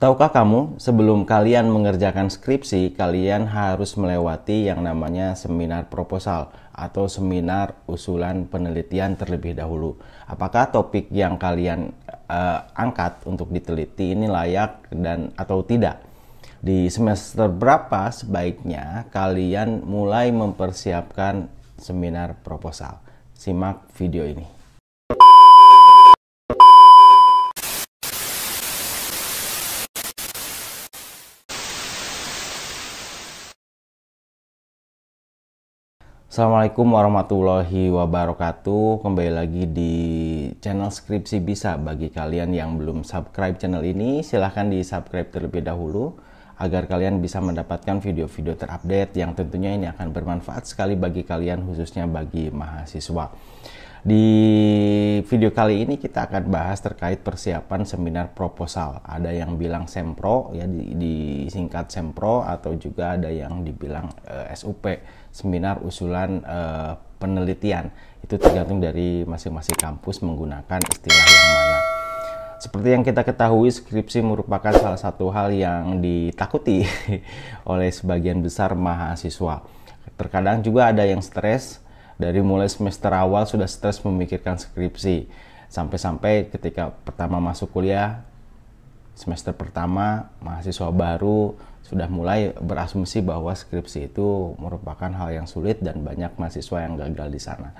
Tahukah kamu, sebelum kalian mengerjakan skripsi, kalian harus melewati yang namanya seminar proposal atau seminar usulan penelitian terlebih dahulu. Apakah topik yang kalian uh, angkat untuk diteliti ini layak dan atau tidak? Di semester berapa sebaiknya kalian mulai mempersiapkan seminar proposal? Simak video ini. Assalamualaikum warahmatullahi wabarakatuh. Kembali lagi di channel Skripsi Bisa. Bagi kalian yang belum subscribe channel ini, silahkan di subscribe terlebih dahulu agar kalian bisa mendapatkan video-video terupdate yang tentunya ini akan bermanfaat sekali bagi kalian khususnya bagi mahasiswa. Di video kali ini kita akan bahas terkait persiapan seminar proposal. Ada yang bilang SEMPRO ya di, singkat SEMPRO atau juga ada yang dibilang e, eh, SUP, seminar usulan eh, penelitian. Itu tergantung dari masing-masing kampus menggunakan istilah yang mana. Seperti yang kita ketahui, skripsi merupakan salah satu hal yang ditakuti oleh sebagian besar mahasiswa. Terkadang juga ada yang stres, dari mulai semester awal sudah stres memikirkan skripsi. Sampai-sampai ketika pertama masuk kuliah, semester pertama, mahasiswa baru sudah mulai berasumsi bahwa skripsi itu merupakan hal yang sulit dan banyak mahasiswa yang gagal di sana.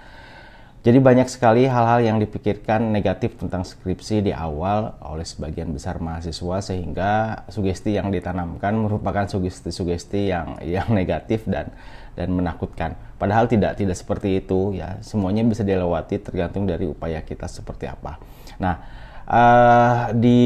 Jadi banyak sekali hal-hal yang dipikirkan negatif tentang skripsi di awal oleh sebagian besar mahasiswa sehingga sugesti yang ditanamkan merupakan sugesti-sugesti yang yang negatif dan dan menakutkan. Padahal tidak tidak seperti itu ya. Semuanya bisa dilewati tergantung dari upaya kita seperti apa. Nah, uh, di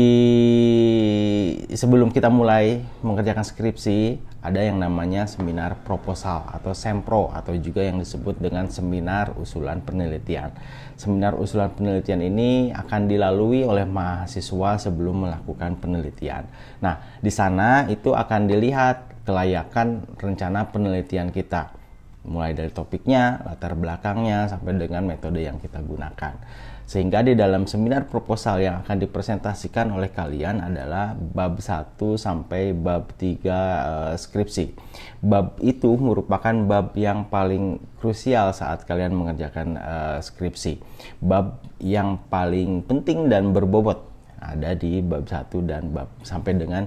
sebelum kita mulai mengerjakan skripsi ada yang namanya seminar proposal atau sempro atau juga yang disebut dengan seminar usulan penelitian. Seminar usulan penelitian ini akan dilalui oleh mahasiswa sebelum melakukan penelitian. Nah, di sana itu akan dilihat kelayakan rencana penelitian kita mulai dari topiknya, latar belakangnya sampai dengan metode yang kita gunakan. Sehingga di dalam seminar proposal yang akan dipresentasikan oleh kalian adalah bab 1 sampai bab 3 e, eh, skripsi. Bab itu merupakan bab yang paling krusial saat kalian mengerjakan e, skripsi. Bab yang paling penting dan berbobot ada di bab 1 dan bab sampai dengan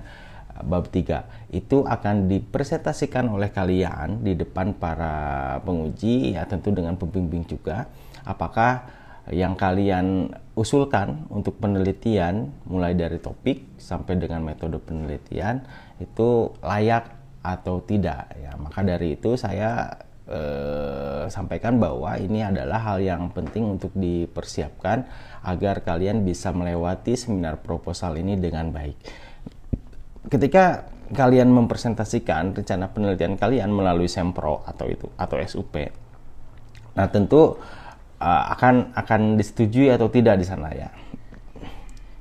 eh, bab 3 itu akan dipresentasikan oleh kalian di depan para penguji ya tentu dengan pembimbing juga apakah yang kalian usulkan untuk penelitian mulai dari topik sampai dengan metode penelitian itu layak atau tidak ya maka dari itu saya eh, sampaikan bahwa ini adalah hal yang penting untuk dipersiapkan agar kalian bisa melewati seminar proposal ini dengan baik ketika kalian mempresentasikan rencana penelitian kalian melalui sempro atau itu atau SUP nah tentu uh, akan akan disetujui atau tidak di sana ya.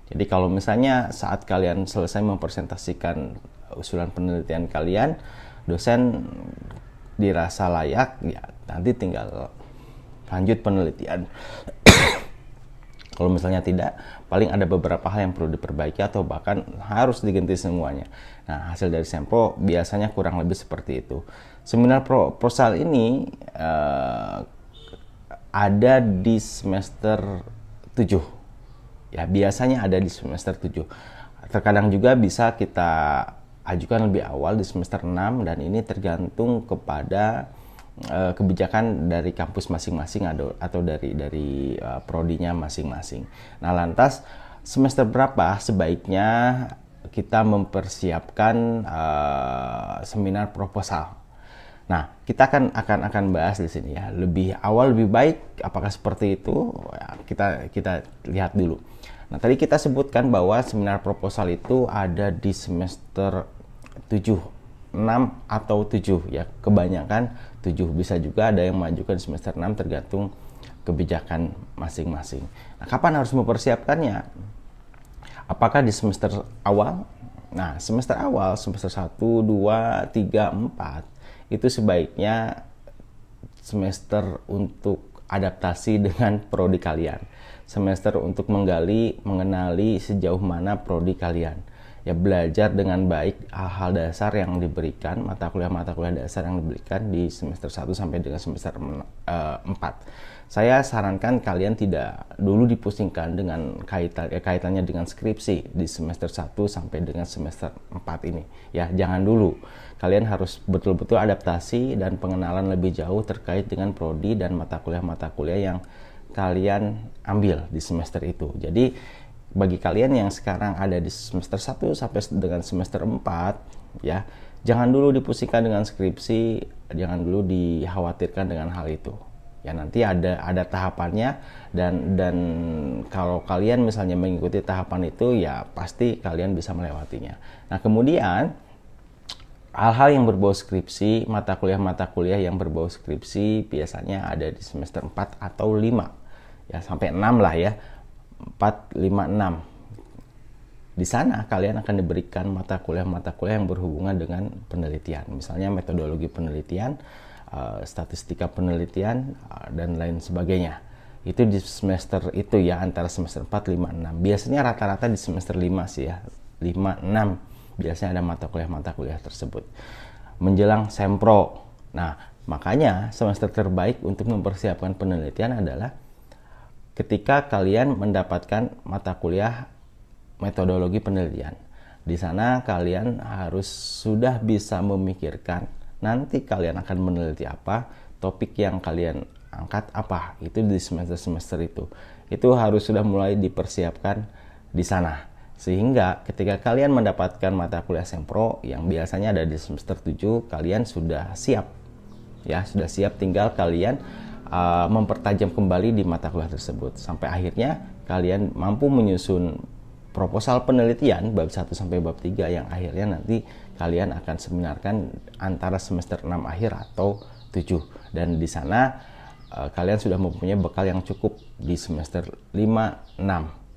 Jadi kalau misalnya saat kalian selesai mempresentasikan usulan penelitian kalian, dosen dirasa layak ya nanti tinggal lanjut penelitian. kalau misalnya tidak, paling ada beberapa hal yang perlu diperbaiki atau bahkan harus diganti semuanya. Nah, hasil dari sampel biasanya kurang lebih seperti itu. Seminar proposal ini eh, ada di semester 7. Ya, biasanya ada di semester 7. Terkadang juga bisa kita ajukan lebih awal di semester 6 dan ini tergantung kepada uh, kebijakan dari kampus masing-masing atau dari dari uh, prodinya masing-masing. Nah, lantas semester berapa sebaiknya kita mempersiapkan uh, seminar proposal Nah, kita akan akan akan bahas di sini ya. Lebih awal lebih baik apakah seperti itu? Ya, kita kita lihat dulu. Nah, tadi kita sebutkan bahwa seminar proposal itu ada di semester 7, 6 atau 7 ya. Kebanyakan 7 bisa juga ada yang majukan semester 6 tergantung kebijakan masing-masing. Nah, kapan harus mempersiapkannya? Apakah di semester awal? Nah, semester awal, semester 1, 2, 3, 4 itu sebaiknya semester untuk adaptasi dengan prodi kalian semester untuk menggali mengenali sejauh mana prodi kalian ya belajar dengan baik hal-hal dasar yang diberikan mata kuliah-mata kuliah dasar yang diberikan di semester 1 sampai dengan semester uh, eh, 4. Saya sarankan kalian tidak dulu dipusingkan dengan kaitan ya, kaitannya dengan skripsi di semester 1 sampai dengan semester 4 ini. Ya, jangan dulu. Kalian harus betul-betul adaptasi dan pengenalan lebih jauh terkait dengan prodi dan mata kuliah-mata kuliah yang kalian ambil di semester itu. Jadi bagi kalian yang sekarang ada di semester 1 sampai dengan semester 4 ya jangan dulu dipusingkan dengan skripsi jangan dulu dikhawatirkan dengan hal itu ya nanti ada ada tahapannya dan dan kalau kalian misalnya mengikuti tahapan itu ya pasti kalian bisa melewatinya nah kemudian hal-hal yang berbau skripsi mata kuliah mata kuliah yang berbau skripsi biasanya ada di semester 4 atau 5 ya sampai 6 lah ya 4, 5, 6. Di sana kalian akan diberikan mata kuliah-mata kuliah yang berhubungan dengan penelitian. Misalnya metodologi penelitian, eh, statistika penelitian, eh, dan lain sebagainya. Itu di semester itu ya antara semester 4, 5, 6. Biasanya rata-rata di semester 5 sih ya. 5, 6 biasanya ada mata kuliah-mata kuliah tersebut. Menjelang sempro. Nah, makanya semester terbaik untuk mempersiapkan penelitian adalah ketika kalian mendapatkan mata kuliah metodologi penelitian. Di sana kalian harus sudah bisa memikirkan nanti kalian akan meneliti apa, topik yang kalian angkat apa. Itu di semester-semester itu. Itu harus sudah mulai dipersiapkan di sana. Sehingga ketika kalian mendapatkan mata kuliah sempro yang biasanya ada di semester 7, kalian sudah siap. Ya, sudah siap tinggal kalian Eh, mempertajam kembali di mata kuliah tersebut sampai akhirnya kalian mampu menyusun proposal penelitian bab 1 sampai bab 3 yang akhirnya nanti kalian akan seminarkan antara semester 6 akhir atau 7 dan di sana uh, kalian sudah mempunyai bekal yang cukup di semester 5 6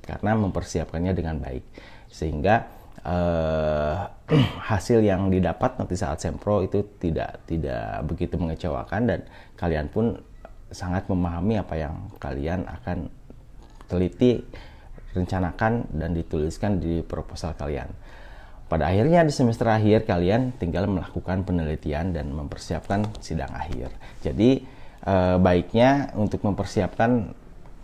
karena mempersiapkannya dengan baik sehingga uh, hasil yang didapat nanti saat sempro itu tidak tidak begitu mengecewakan dan kalian pun sangat memahami apa yang kalian akan teliti, rencanakan dan dituliskan di proposal kalian. Pada akhirnya di semester akhir kalian tinggal melakukan penelitian dan mempersiapkan sidang akhir. Jadi eh, baiknya untuk mempersiapkan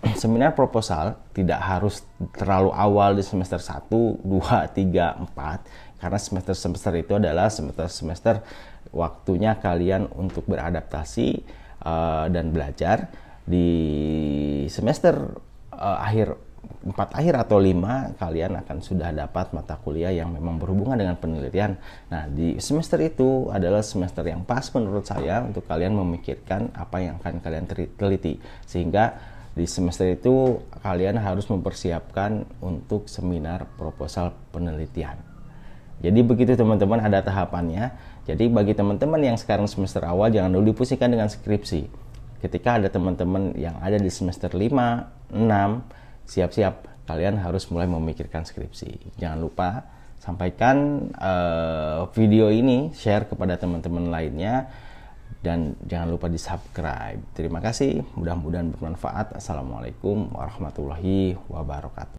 seminar proposal tidak harus terlalu awal di semester 1, 2, 3, 4 karena semester-semester itu adalah semester-semester waktunya kalian untuk beradaptasi Eh, dan belajar di semester uh, akhir empat akhir atau lima kalian akan sudah dapat mata kuliah yang memang berhubungan dengan penelitian. Nah, di semester itu adalah semester yang pas menurut saya untuk kalian memikirkan apa yang akan kalian teliti. Sehingga di semester itu kalian harus mempersiapkan untuk seminar proposal penelitian. Jadi begitu teman-teman ada tahapannya. Jadi bagi teman-teman yang sekarang semester awal jangan dulu dipusingkan dengan skripsi. Ketika ada teman-teman yang ada di semester 5, 6, siap-siap kalian harus mulai memikirkan skripsi. Jangan lupa sampaikan uh, video ini, share kepada teman-teman lainnya dan jangan lupa di subscribe. Terima kasih, mudah-mudahan bermanfaat. Assalamualaikum warahmatullahi wabarakatuh.